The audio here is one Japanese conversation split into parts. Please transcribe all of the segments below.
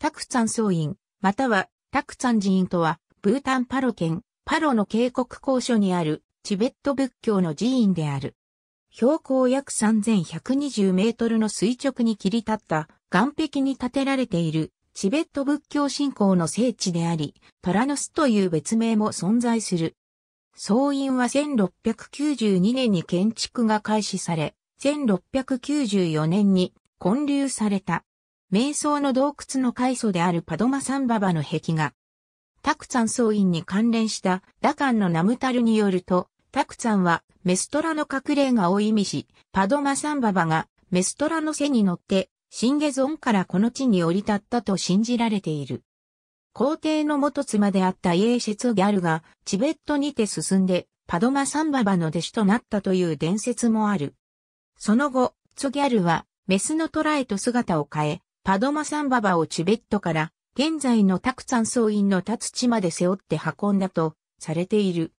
タクツァン総院、またはタクツァン寺院とは、ブータンパロ県、パロの渓谷高所にあるチベット仏教の寺院である。標高約3120メートルの垂直に切り立った岩壁に建てられているチベット仏教信仰の聖地であり、パラノスという別名も存在する。総院は1692年に建築が開始され、1694年に建立された。瞑想の洞窟の開祖であるパドマサンババの壁画。タクツン総院に関連したダカンのナムタルによると、タクツァンはメストラの隠れ家を意味し、パドマサンババがメストラの背に乗ってシンゲゾンからこの地に降り立ったと信じられている。皇帝の元妻であったイエーシェツギャルがチベットにて進んでパドマサンババの弟子となったという伝説もある。その後、ツギャルはメスのトラへと姿を変え、パドマサンババをチベットから現在のタクツァン総院の立つ地まで背負って運んだとされている。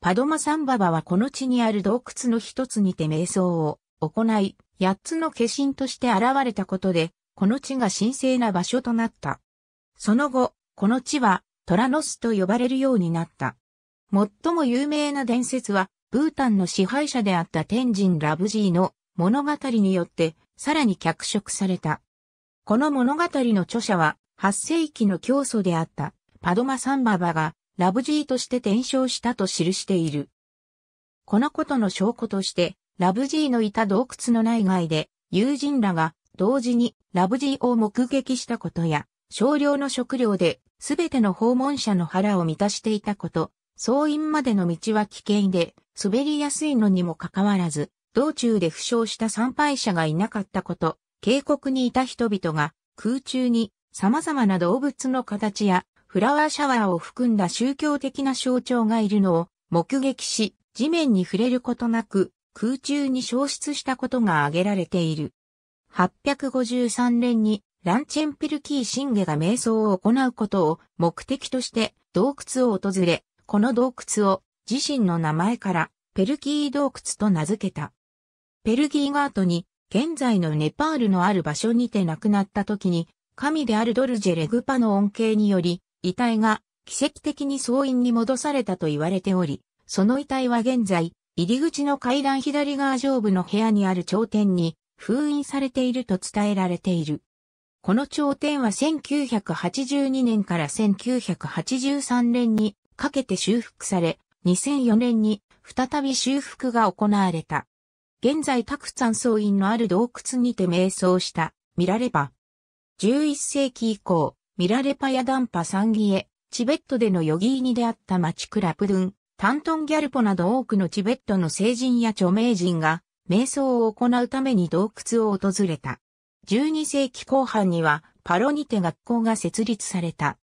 パドマサンババはこの地にある洞窟の一つにて瞑想を行い、八つの化身として現れたことで、この地が神聖な場所となった。その後、この地はトラノスと呼ばれるようになった。最も有名な伝説は、ブータンの支配者であった天神ラブジーの物語によって、さらに脚色された。この物語の著者は、8世紀の教祖であったパドマサンババがラブジーとして転生したと記している。このことの証拠として、ラブジーのいた洞窟の内外で友人らが同時にラブジーを目撃したことや、少量の食料で全ての訪問者の腹を満たしていたこと、総員までの道は危険で、滑りやすいのにもかかわらず、道中で負傷した参拝者がいなかったこと、渓谷にいた人々が空中に様々な動物の形やフラワーシャワーを含んだ宗教的な象徴がいるのを目撃し、地面に触れることなく空中に消失したことが挙げられている。853年にランチェンピルキーシンゲが瞑想を行うことを目的として洞窟を訪れ、この洞窟を自身の名前からペルキー洞窟と名付けた。ペルギーガートに現在のネパールのある場所にて亡くなった時に、神であるドルジェ・レグパの恩恵により、遺体が奇跡的に総院に戻されたと言われており、その遺体は現在、入り口の階段左側上部の部屋にある頂点に封印されていると伝えられている。この頂点は1982年から1983年にかけて修復され、2004年に再び修復が行われた。現在拓山僧院のある洞窟にて瞑想した、ミラレパ。11世紀以降、ミラレパやダンパサンギエ、チベットでのヨギーに出会ったマチクラプドゥン、タントンギャルポなど多くのチベットの聖人や著名人が、瞑想を行うために洞窟を訪れた。12世紀後半にはパロにて学校が設立された。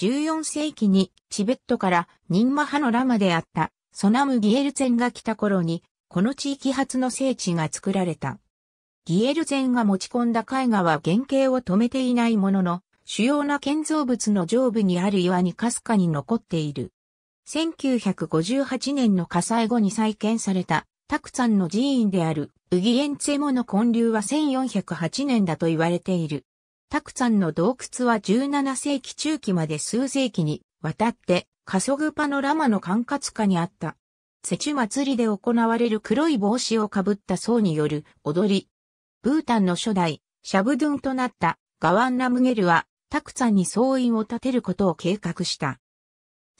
14世紀にチベットからニンマハのラマであったソナム・ギエルツェンが来た頃にこの地域発の聖地が作られた。ギエルゼンが持ち込んだ絵画は原型を止めていないものの、主要な建造物の上部にある岩にかすかに残っている。1958年の火災後に再建された、たくさんの寺院である、ウギエンツェモの建立は1408年だと言われている。たくさんの洞窟は17世紀中期まで数世紀にわたって、加速パノラマの管轄下にあった。セチュ祭りで行われる黒い帽子をかぶった僧による踊り。ブータンの初代、シャブドゥンとなったガワン・ラムゲルは、タクツァンに僧院を建てることを計画した。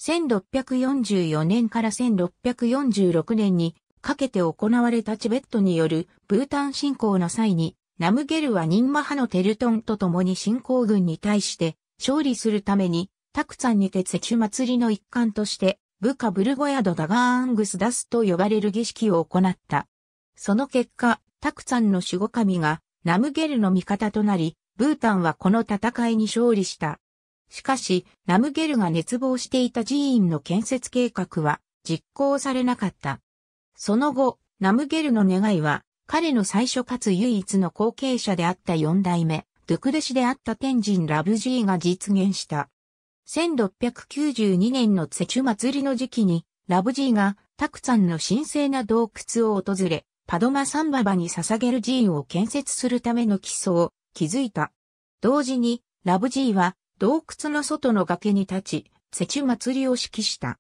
1644年から1646年にかけて行われたチベットによるブータン侵攻の際に、ナムゲルはニンマ派のテルトンと共に侵攻軍に対して勝利するために、タクツァンにてセチュ祭りの一環として部下ブルゴヤドダガーアングスダスと呼ばれる儀式を行った。その結果、タクさんの守護神がナムゲルの味方となり、ブータンはこの戦いに勝利した。しかし、ナムゲルが熱望していた寺院の建設計画は実行されなかった。その後、ナムゲルの願いは、彼の最初かつ唯一の後継者であった四代目、ドゥクデシであった天神ラブジーが実現した。1692年のツェチュ祭りの時期に、ラブジーが、たくさんの神聖な洞窟を訪れ、パドマサンババに捧げる寺院を建設するための基礎を築いた。同時に、ラブジーは、洞窟の外の崖に立ち、セチュ祭りを指揮した。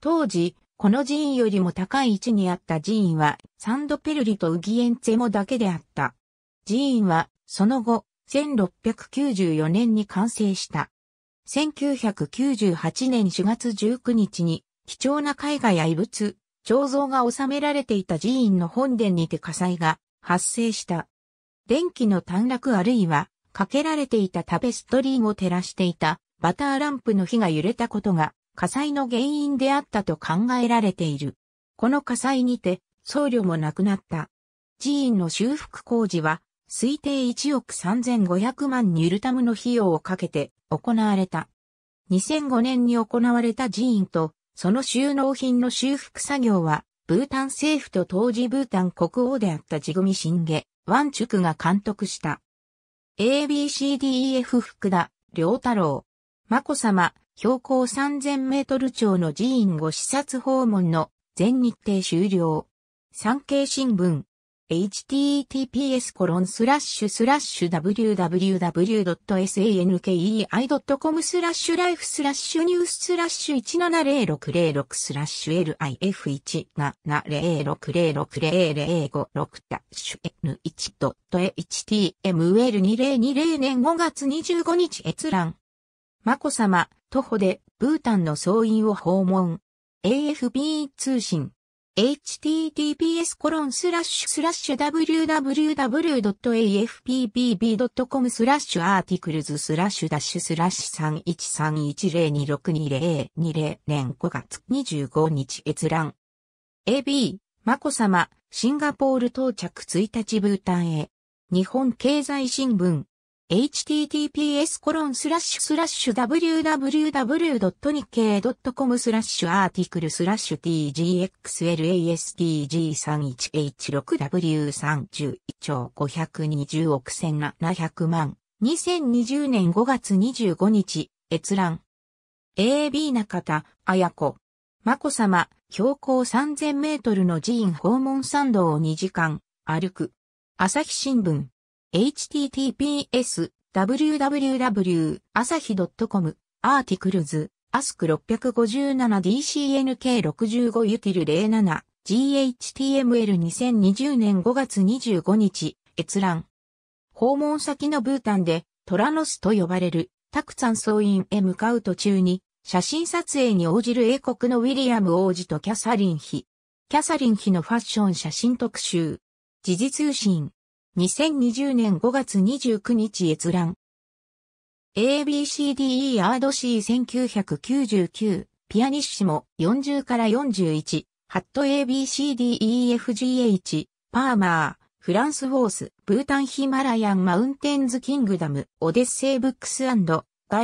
当時、この寺院よりも高い位置にあった寺院は、サンドペルリとウギエンツェモだけであった。寺院は、その後、1694年に完成した。1998年4月19日に貴重な絵画や遺物、彫像が収められていた寺院の本殿にて火災が発生した。電気の短絡あるいはかけられていたタペストリーを照らしていたバターランプの火が揺れたことが火災の原因であったと考えられている。この火災にて僧侶も亡くなった。寺院の修復工事は推定1億3500万ニュルタムの費用をかけて行われた。2005年に行われた寺院と、その収納品の修復作業は、ブータン政府と当時ブータン国王であったジグミシンゲ、ワンチュクが監督した。ABCDEF 福田、良太郎。眞子さま、標高3000メートル超の寺院を視察訪問の全日程終了。産経新聞。https コロンスラッシュスラッシュ www.sankei.com スラッシュライフスラッシュニューススラッシュ170606スラッシュ LIF1706060056 ダッシュ N1.html2020 年5月25日閲覧。マさま、徒歩でブータンの総員を訪問。AFB 通信。https コロンスラッシュスラッシュ www.afpbb.com スラッシュアーティクルズスラッシュダッシュスラッシュ3131026200年5月25日閲覧。AB、マコ様、シンガポール到着1日ブータンへ。日本経済新聞。https コロンスラッシュスラッシュ www.nikkei.com スラッシュアーティクルスラッシュ tgxlasdg31h6w30 兆520億1700万2020年5月25日閲覧 AB 中田綾子眞子さま標高3000メートルの寺院訪問参道を2時間歩く朝日新聞 https www.asahi.com アーティクルズアスク 657DCNK65 ユキル 07GHTML2020 年5月25日閲覧訪問先のブータンでトラノスと呼ばれるタクサン総員へ向かう途中に写真撮影に応じる英国のウィリアム王子とキャサリン妃。キャサリン妃のファッション写真特集。時事通信。2020年5月29日閲覧。ABCDE r ード C1999 ピアニッシモ40から41ハット ABCDEFGH パーマーフランスフォースブータンヒマラヤンマウンテンズキングダムオデッセイブックスガ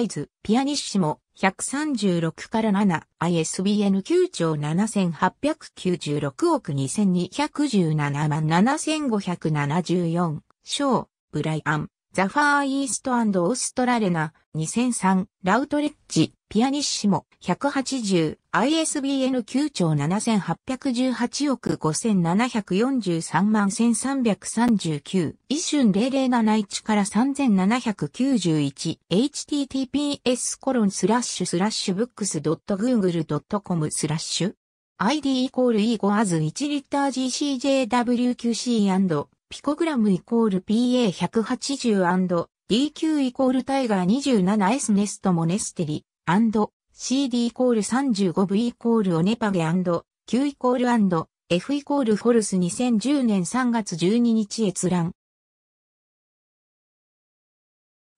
イズピアニッシモ136から7、ISBN 9兆7896億2217万7574、ショー、ブライアン、ザファーイーストオーストラレナ、2003、ラウトレッジ、ピアニッシモ、180、ISBN 9兆7818億5743万1339、一瞬0071から3791、https コロンスラッシュスラッシュブックス .google.com スラッシュ ID イコール E5 アズ1リッター GCJWQC& ピコグラムイコール PA180& DQ イコールタイガー 27S ネストモネステリ CD イコール 35V イコールオネパゲ &Q イコール &F イコールフォルス2010年3月12日閲覧。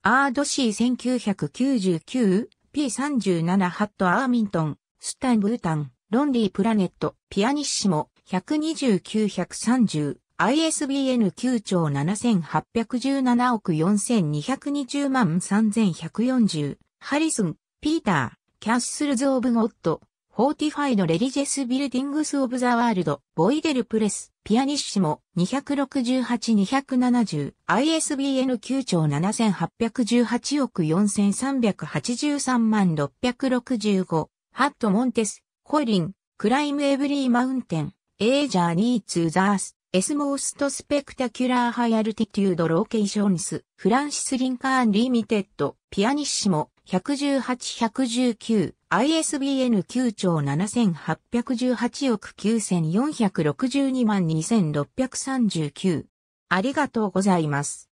アード C1999、P37 ハットアーミントン、スタンブータン、ロンリープラネット、ピアニッシモ、129-130、ISBN 9兆7817億4220万3140、ハリスン、ピーター、キャッスルズ・オブ・ゴッド、フォーティファイド・レリジェス・ビルディングス・オブ・ザ・ワールド、ボイデル・プレス、ピアニッシモ、268-270、ISBN 9兆7818億4383万665、ハット・モンテス、コリン、クライム・エブリー・マウンテン、エージャー・ニーツ・ザース、エスモースト・スペクタキュラー・ハイ・アルティテュード・ローケーションス、フランシス・リンカーン・リミテッド、ピアニッシモ、118-119、ISBN 9兆7818億9462万2639。ありがとうございます。